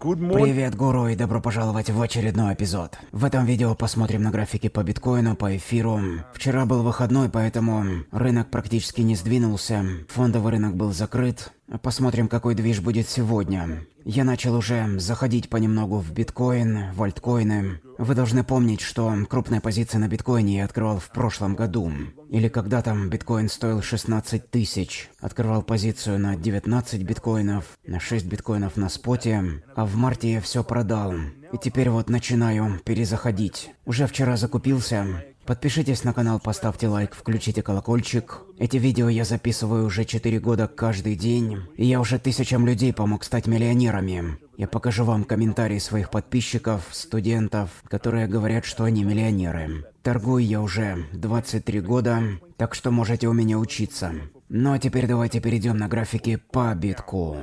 Привет, гуру, и добро пожаловать в очередной эпизод. В этом видео посмотрим на графики по биткоину, по эфиру. Вчера был выходной, поэтому рынок практически не сдвинулся, фондовый рынок был закрыт. Посмотрим, какой движ будет сегодня. Я начал уже заходить понемногу в биткоин, в альткоины. Вы должны помнить, что крупная позиция на биткоине я открывал в прошлом году. Или когда там биткоин стоил 16 тысяч. Открывал позицию на 19 биткоинов, на 6 биткоинов на споте. А в марте я все продал. И теперь вот начинаю перезаходить. Уже вчера закупился, Подпишитесь на канал, поставьте лайк, включите колокольчик. Эти видео я записываю уже 4 года каждый день, и я уже тысячам людей помог стать миллионерами. Я покажу вам комментарии своих подписчиков, студентов, которые говорят, что они миллионеры. Торгую я уже 23 года, так что можете у меня учиться. Ну а теперь давайте перейдем на графики по битку.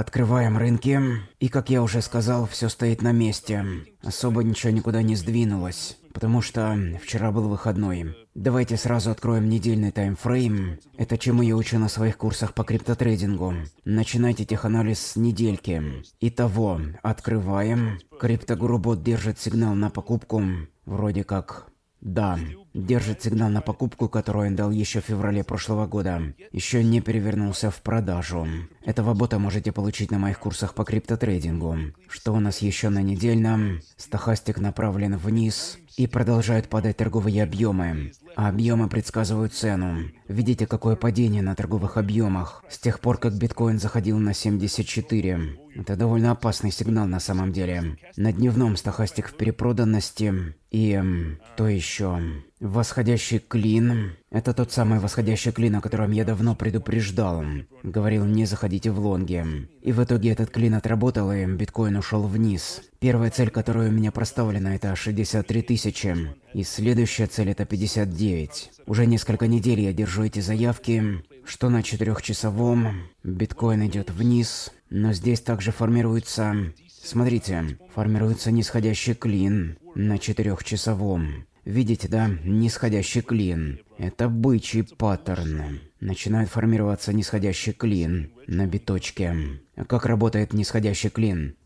Открываем рынки, и, как я уже сказал, все стоит на месте. Особо ничего никуда не сдвинулось, потому что вчера был выходной. Давайте сразу откроем недельный таймфрейм. Это чему я учу на своих курсах по криптотрейдингу. Начинайте теханализ с недельки. Итого, открываем. Криптогурубот держит сигнал на покупку. Вроде как... Да держит сигнал на покупку, которую он дал еще в феврале прошлого года. Еще не перевернулся в продажу. Этого бота можете получить на моих курсах по криптотрейдингу. Что у нас еще на недельном? Стохастик направлен вниз и продолжают падать торговые объемы. А объемы предсказывают цену. Видите, какое падение на торговых объемах с тех пор, как биткоин заходил на 74. Это довольно опасный сигнал на самом деле. На дневном стохастик в перепроданности и... Эм, то еще... «Восходящий клин. Это тот самый восходящий клин, о котором я давно предупреждал. Говорил, не заходите в лонги. И в итоге этот клин отработал, и биткоин ушел вниз. Первая цель, которая у меня проставлена, это 63 тысячи. И следующая цель это 59. Уже несколько недель я держу эти заявки, что на четырехчасовом биткоин идет вниз, но здесь также формируется... Смотрите, формируется нисходящий клин на четырехчасовом. Видите, да, нисходящий клин. Это бычий паттерн. Начинает формироваться нисходящий клин на биточке. Как работает нисходящий клин?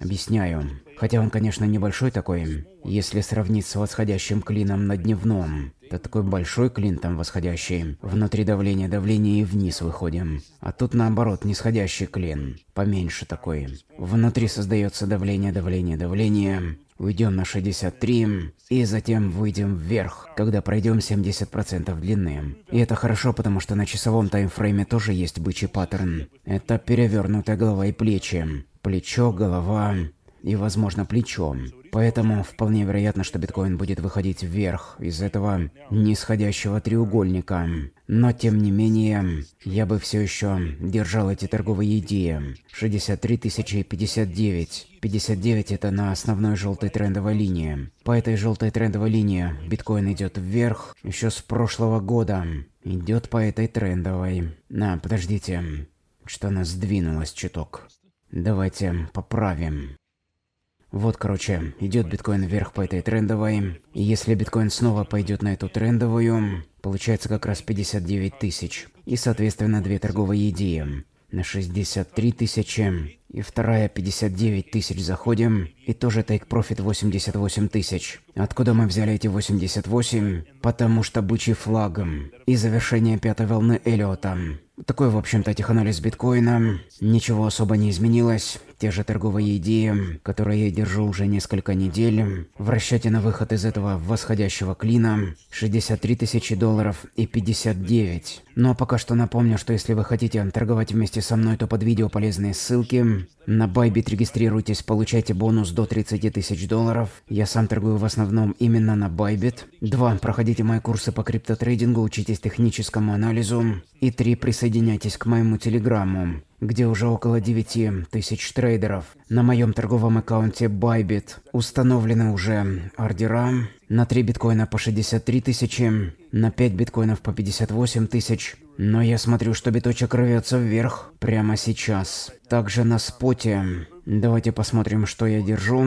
Объясняю. Хотя он, конечно, небольшой такой. Если сравнить с восходящим клином на дневном, то такой большой клин там восходящий. Внутри давления давление и вниз выходим. А тут наоборот, нисходящий клин. Поменьше такой. Внутри создается давление, давление, давление. Уйдем на 63 и затем выйдем вверх, когда пройдем 70% длины. И это хорошо, потому что на часовом таймфрейме тоже есть бычий паттерн. Это перевернутая голова и плечи. Плечо, голова и, возможно, плечо. Поэтому вполне вероятно, что биткоин будет выходить вверх из этого нисходящего треугольника. Но тем не менее, я бы все еще держал эти торговые идеи. 63 тысячи 59. 59 это на основной желтой трендовой линии. По этой желтой трендовой линии биткоин идет вверх еще с прошлого года. Идет по этой трендовой. На, подождите. Что-то сдвинулось чуток. Давайте поправим. Вот, короче, идет биткоин вверх по этой трендовой. И если биткоин снова пойдет на эту трендовую, получается как раз 59 тысяч. И, соответственно, две торговые идеи на 63 тысячи и вторая 59 тысяч заходим, и тоже take profit 88 тысяч. Откуда мы взяли эти 88? Потому что бычий флагом. И завершение пятой волны Эллиота. Такой, в общем-то, теханализ биткоина. Ничего особо не изменилось. Те же торговые идеи, которые я держу уже несколько недель. В расчете на выход из этого восходящего клина 63 тысячи долларов и 59. Но ну, а пока что напомню, что если вы хотите торговать вместе со мной, то под видео полезные ссылки. На Байбит регистрируйтесь, получайте бонус до 30 тысяч долларов. Я сам торгую в основном именно на Байбит. Два. Проходите мои курсы по криптотрейдингу, учитесь техническому анализу. И три. Присоединяйтесь к моему телеграмму где уже около 9 тысяч трейдеров. На моем торговом аккаунте Bybit установлены уже ордера на 3 биткоина по 63 тысячи, на 5 биткоинов по 58 тысяч, но я смотрю, что биточек рвется вверх прямо сейчас. Также на споте. Давайте посмотрим, что я держу.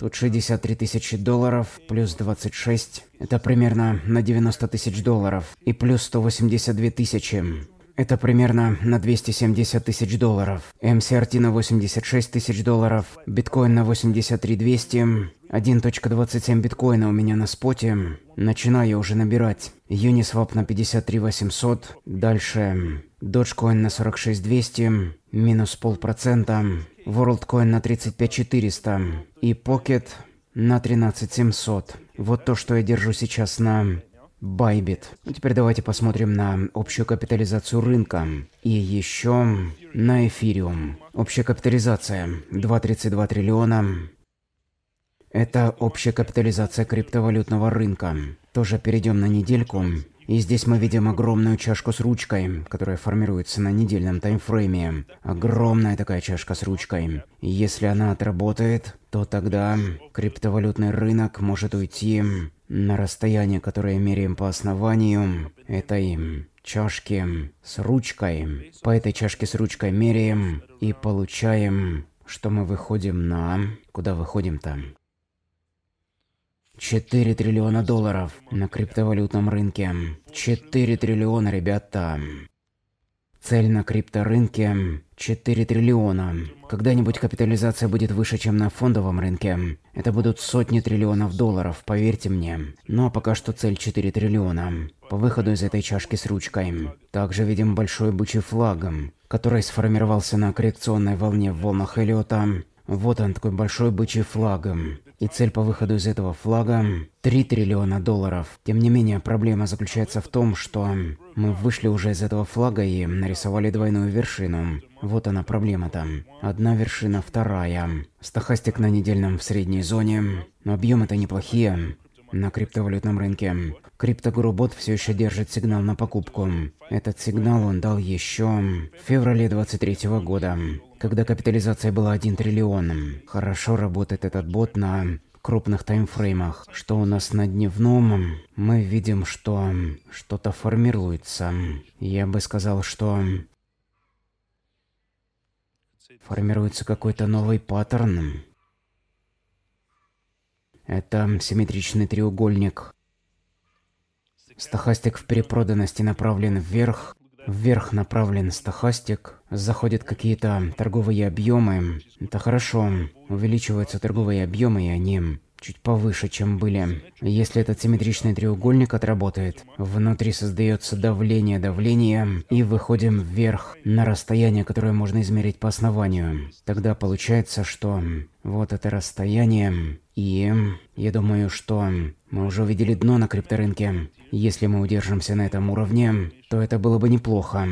Тут 63 тысячи долларов, плюс 26. Это примерно на 90 тысяч долларов. И плюс 182 тысячи. Это примерно на 270 тысяч долларов. MCRT на 86 тысяч долларов. Биткоин на 83 200. 1.27 биткоина у меня на споте. Начинаю уже набирать. Uniswap на 53 800. Дальше. Dogecoin на 46 200. Минус полпроцента. WorldCoin на 35400 и Pocket на 13700. Вот то, что я держу сейчас на Bybit. Ну, теперь давайте посмотрим на общую капитализацию рынка. И еще на эфириум. Общая капитализация 2,32 триллиона. Это общая капитализация криптовалютного рынка. Тоже перейдем на недельку. И здесь мы видим огромную чашку с ручкой, которая формируется на недельном таймфрейме. Огромная такая чашка с ручкой. И если она отработает, то тогда криптовалютный рынок может уйти на расстояние, которое меряем по основанию этой чашки с ручкой. По этой чашке с ручкой меряем и получаем, что мы выходим на... Куда выходим там. 4 триллиона долларов на криптовалютном рынке. 4 триллиона, ребята. Цель на крипторынке 4 триллиона. Когда-нибудь капитализация будет выше, чем на фондовом рынке. Это будут сотни триллионов долларов, поверьте мне. Но ну, а пока что цель 4 триллиона. По выходу из этой чашки с ручкой. Также видим большой бычий флаг, который сформировался на коррекционной волне в волнах Эллиота. Вот он, такой большой бычий флаг и цель по выходу из этого флага 3 триллиона долларов. Тем не менее, проблема заключается в том, что мы вышли уже из этого флага и нарисовали двойную вершину. Вот она проблема там. Одна вершина, вторая. Стохастик на недельном в средней зоне. Но объемы-то неплохие на криптовалютном рынке. Криптогурубот все еще держит сигнал на покупку. Этот сигнал он дал еще в феврале 23 года, когда капитализация была 1 триллион. Хорошо работает этот бот на крупных таймфреймах. Что у нас на дневном? Мы видим, что что-то формируется. Я бы сказал, что формируется какой-то новый паттерн. Это симметричный треугольник Стохастик в перепроданности направлен вверх. Вверх направлен стохастик, Заходят какие-то торговые объемы. Это хорошо. Увеличиваются торговые объемы, и они чуть повыше, чем были. Если этот симметричный треугольник отработает, внутри создается давление давление, и выходим вверх на расстояние, которое можно измерить по основанию. Тогда получается, что вот это расстояние, и я думаю, что мы уже увидели дно на крипторынке. Если мы удержимся на этом уровне, то это было бы неплохо.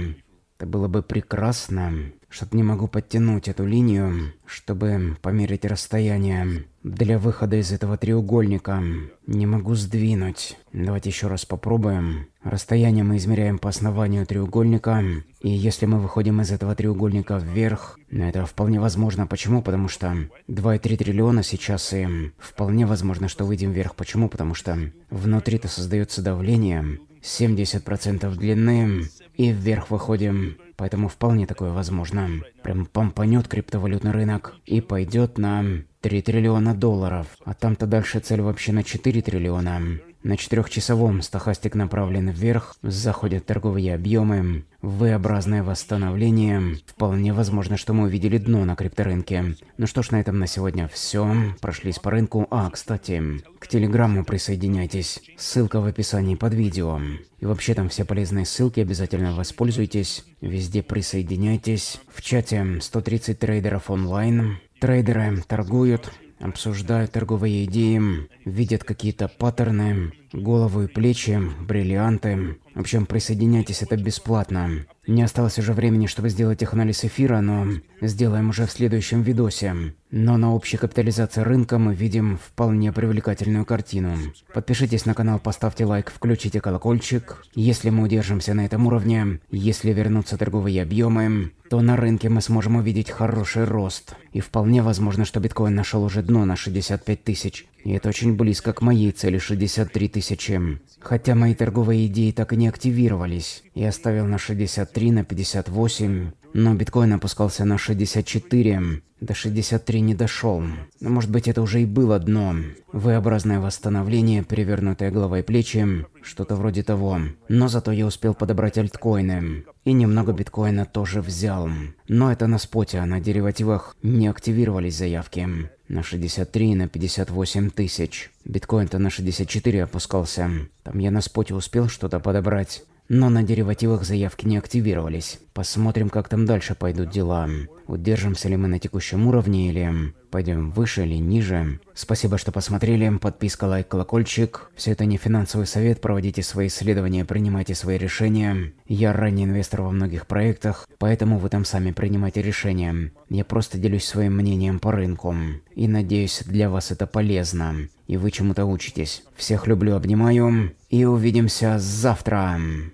Это было бы прекрасно что не могу подтянуть эту линию, чтобы померить расстояние для выхода из этого треугольника. Не могу сдвинуть. Давайте еще раз попробуем. Расстояние мы измеряем по основанию треугольника, и если мы выходим из этого треугольника вверх, это вполне возможно. Почему? Потому что 2,3 триллиона сейчас, и вполне возможно, что выйдем вверх. Почему? Потому что внутри-то создается давление, 70% длины, и вверх выходим. Поэтому вполне такое возможно. Прям помпанет криптовалютный рынок и пойдет на 3 триллиона долларов. А там-то дальше цель вообще на 4 триллиона. На четырехчасовом стохастик направлен вверх, заходят торговые объемы, V-образное восстановление. Вполне возможно, что мы увидели дно на крипторынке. Ну что ж, на этом на сегодня все. Прошлись по рынку. А, кстати, к телеграмму присоединяйтесь. Ссылка в описании под видео. И вообще там все полезные ссылки, обязательно воспользуйтесь. Везде присоединяйтесь. В чате 130 трейдеров онлайн. Трейдеры торгуют, обсуждают торговые идеи, видят какие-то паттерны, Голову и плечи, бриллианты. В общем, присоединяйтесь, это бесплатно. Не осталось уже времени, чтобы сделать их анализ эфира, но сделаем уже в следующем видосе. Но на общей капитализации рынка мы видим вполне привлекательную картину. Подпишитесь на канал, поставьте лайк, включите колокольчик. Если мы удержимся на этом уровне, если вернутся торговые объемы, то на рынке мы сможем увидеть хороший рост. И вполне возможно, что биткоин нашел уже дно на 65 тысяч. И это очень близко к моей цели 63 тысячи. Хотя мои торговые идеи так и не активировались. Я ставил на 63, на 58 но биткоин опускался на 64, до 63 не дошел. Но может быть это уже и было дно. V-образное восстановление, перевернутое головой плечи, что-то вроде того. Но зато я успел подобрать альткоины. И немного биткоина тоже взял. Но это на споте, а на деривативах не активировались заявки. На 63 и на 58 тысяч. Биткоин-то на 64 опускался. Там я на споте успел что-то подобрать. Но на деривативах заявки не активировались. Посмотрим, как там дальше пойдут дела. Удержимся ли мы на текущем уровне или пойдем выше или ниже. Спасибо, что посмотрели. Подписка, лайк, колокольчик. Все это не финансовый совет. Проводите свои исследования, принимайте свои решения. Я ранний инвестор во многих проектах, поэтому вы там сами принимайте решения. Я просто делюсь своим мнением по рынку. И надеюсь, для вас это полезно. И вы чему-то учитесь. Всех люблю, обнимаю. И увидимся завтра.